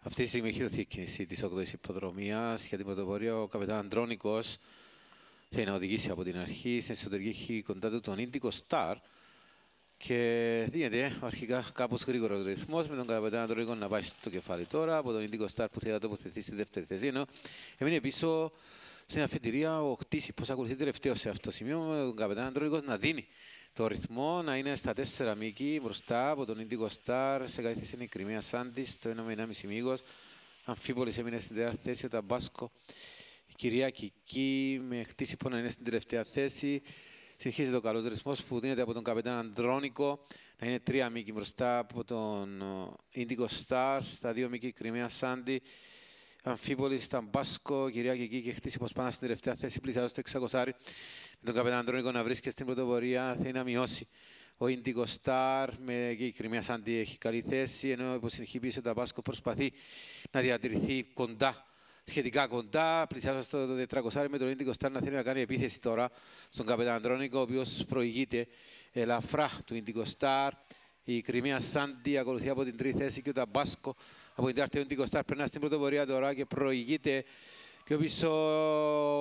Αυτή τη στιγμή έχει δοθεί κίνηση της 8η υποδρομίας για την πρωτοπορία. Ο καπετάν Αντρόνικο θέλει να οδηγήσει από την αρχή. Στην εσωτερική έχει κοντά του τον Ίντικο Σταρ. Και δίνεται ε, αρχικά κάπως γρήγορος ρυθμός με τον καπετάν Αντρόνικο να πάει στο κεφάλι τώρα από τον Ίντικο Σταρ που θέλει να τοποθετηθεί στη δεύτερη θέση. Ενώ έμεινε πίσω στην αφιτηρία ο Χτίσης. Πώς ακολουθεί τελευταίο σε αυτό το σημείο με τον καπετάν Αντρόνικο να δίνει το ρυθμό να είναι στα τέσσερα μήκη μπροστά από τον Ινδίκο Σταρ. Σε καλή θέση είναι η Κρυμία Σάντη, το ένα με 1,5 μήκος. Αμφίπολης έμεινε στην τέταρτη θέση, ο Ταμπάσκο. Η κυρία Κική με που να είναι στην τελευταία θέση. Συνεχίζει το καλός ρυθμός που δίνεται από τον καπετάν Αντρόνικο. Να είναι τρία μήκη μπροστά από τον Indigo Στάρ στα δύο μήκη κρυμια Σάντη. Αμφίπολη, Σταμπάσκο, κυρία και και χτίσει πως πάνω στην τελευταία θέση πλησιάζω στο εξακοσάρι. με τον καπενά Αντρόνικο να βρίσκεται στην πρωτοπορία θέλει να μειώσει ο Ιντικο Σταρ με η Κρυμία Σάντι έχει καλή θέση ενώ όπως συνεχεί πίσω τα Πάσκο προσπαθεί να διατηρηθεί κοντά σχετικά κοντά, πλησιάζω στο 400 με τον Ιντικο Σταρ να θέλει να κάνει επίθεση τώρα στον καπενά ο οποίος προηγείται ελαφρά του Ιντικο Σταρ η Κρυμία Σάντι ακολουθεί από την τρίτη θέση και ο Ταμπάσκο από την τέταρτη ούτη Κοστάρ περνά στην πρωτοπορία τώρα και προηγείται πιο πίσω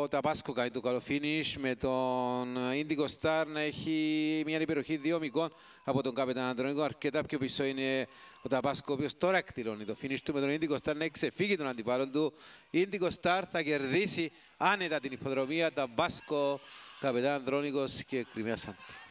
ο Ταμπάσκο κάνει το καλό finish με τον Ίντικο Στάρ να έχει μια υπεροχή δύο μικών από τον Κάπετα Αντρονίκο. Αρκετά πιο πίσω είναι ο Ταμπάσκο ο οποίος τώρα εκτυλώνει το finish του με τον Ίντικο Στάρ να ξεφύγει τον αντιπάλον του. Ίντικο Στάρ θα κερδίσει άνετα την υποδρομία Ταμπάσκο, Καπετάν Αντρόνικος και Κρυμία Σάντη.